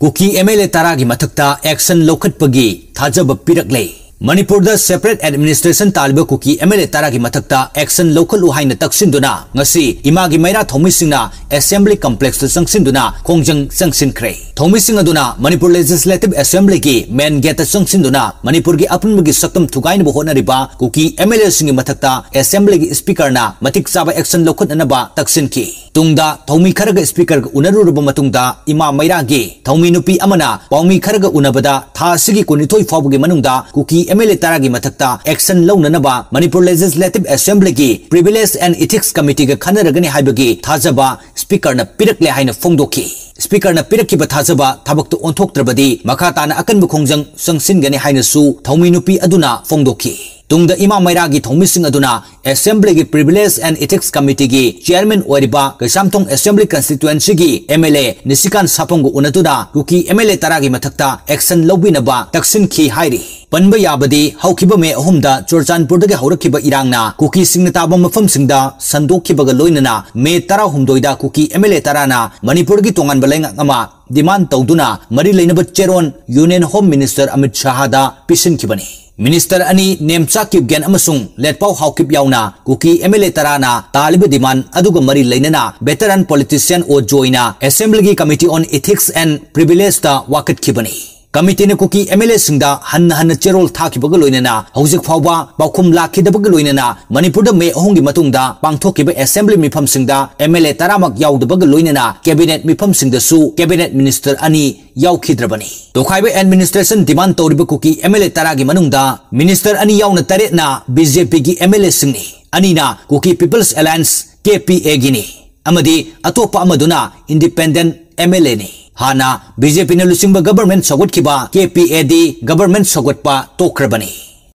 cookie M L A तारा की मथक्ता एक्शन लौखटपगी थाजब पीरकले मनपुर सेपरेट एडमिनिस्ट्रेशन तालब को एम एल ए तरह की मथक एक्शन लौलू है तक्सीदना इमा की मैरा थौमी एसेंब्ली कम्पलेक्स चंसीदना खोजंग चंसीख्रे थौमी मणिपुर लेजिस्लेटिव एसेंब्ली की मेन गेट चंसीदना मनपुर की अपनब की सकम थुगाइनब हॉनरीब कुकी एम एल एथक एसेंब्ली की स्पीकर चाब एक्शन लौखनब तक्सी तुंद थौमी खर स्पीकर उनरुरब इमा मैरा थौमी नुपी पाउमी खरग उनबद था कुनीथ फाउब की कुकी एम एल ए तरह की मथक एक्शन लौनब मनपुर लेजिस्लेटिव एसेंब्ली की प्रिविलेज एंड इथिक्स कमिटी खानरगनी थाजब स्पीकर पीरकले फोंदी स्पीकर पीरब थाजब थबक ओंथ्रबद ताना अकन खोजंग संगमी फोंदी तुम इमा मैरा की एसेंब्ली की प्रिविलेज एंड इथिक्स कमिटी की चेयरमैन होब कईसाथों एसेंब्ली कंस्टिटुएंसी की एम एल ए निशिकांत साफों को उन्दुना एम एल ए तरह की मथक एक्शन लौबीनब तकसीखी पनब याबदी हौखिब मे अहुमदा चोरचानपुर हौरखिब इरांगना कुकी ताब मफमसिंग संदोखिबग लोइनना मे 19 कुकी एम एल ए तराना मनपुर की तोब बलेंगमा डिमांड तौदुना मरी लेनब चेरोन यूनियन होम मिनिस्टर अमित शाहदा पिसिनखिबनी मिनिस्टर अनी नेमचा किबगेन अमसुंग लेटपाव हाउकिब याउना कुकी एमएलए तराना तालिब डिमांड अदुग मरी लेनना वेटरन पॉलिटिशियन ओ जोइना एसेंब्ली की committee on ethics and privilege ता वाकत ꯀꯃꯤꯇꯤꯅ ꯀꯨꯀꯤ ꯑꯦꯝ ꯑꯦꯜ ꯑꯦꯁꯤꯡꯗ ꯍꯟꯅ ꯍꯟꯅ ꯆꯦꯔꯣꯜ ꯊꯥꯈꯤꯕꯒ ꯂꯣꯏꯅꯅ ꯍꯧꯖꯤꯛ ꯐꯥꯎꯕ ꯄꯥꯎꯈꯨꯝ ꯂꯥꯛꯈꯤꯗꯕꯒ ꯂꯣꯏꯅꯅ ꯃꯅꯤꯄꯨꯔꯗ ꯃꯦ ꯑꯍꯨꯝꯒꯤ ꯃꯇꯨꯡꯗ ꯄꯥꯡꯊꯣꯛꯈꯤꯕ ꯑꯦꯁꯦꯝꯕ꯭ꯂꯤ ꯃꯤꯐꯝꯁꯤꯡꯗ ꯑꯦꯝ ꯑꯦꯜ ꯑꯦ ꯇꯔꯥꯃꯛ ꯌꯥꯎꯗꯕꯒ ꯂꯣꯏꯅꯅ ꯀꯦꯕꯤꯅꯦꯠ ꯃꯤꯐꯝꯁꯤꯡꯗꯁꯨ ꯀꯦꯕꯤꯅꯦꯠ ꯃꯤꯅꯤꯁꯇꯔ ꯑꯅꯤ ꯌꯥꯎꯈꯤꯗ꯭ꯔꯕꯅꯤ ꯇꯣꯈꯥꯏꯕ ꯑꯦꯗꯃꯤꯅꯤꯁꯇ꯭ꯔꯦꯁꯟ ꯗꯤꯃꯥꯟ ꯇꯧꯔꯤꯕ ꯀꯨꯀꯤ ꯑꯦꯝ ꯑꯦꯜ ꯑꯦ ꯇꯔꯥꯒꯤ ꯃꯅꯨꯡꯗ ꯃꯤꯅꯤꯁꯇꯔ ꯑꯅꯤ ꯌꯥꯎꯅ ꯇꯔꯦꯠꯅ ꯕꯤ ꯖꯦ ꯄꯤꯒꯤ ꯑꯦꯝ ꯑꯦꯜ ꯑꯦꯁꯤꯡꯅꯤ ꯑꯅꯤꯅ Kuki peoples alliance K P ꯑꯦꯒꯤꯅꯤ ꯑꯃꯗꯤ ꯑꯇꯣꯞꯄ ꯑꯃꯗꯨꯅ ꯏꯟꯗꯤꯄꯦꯟꯗꯦꯟꯠ ꯑꯦꯝ ꯑꯦꯜ ꯑꯦꯅꯤ हाना बीजेपी ने लुसिंग गवर्नमेंट सौगटब के पी ए गवर्नमेंट सौगटप तोख्रबनी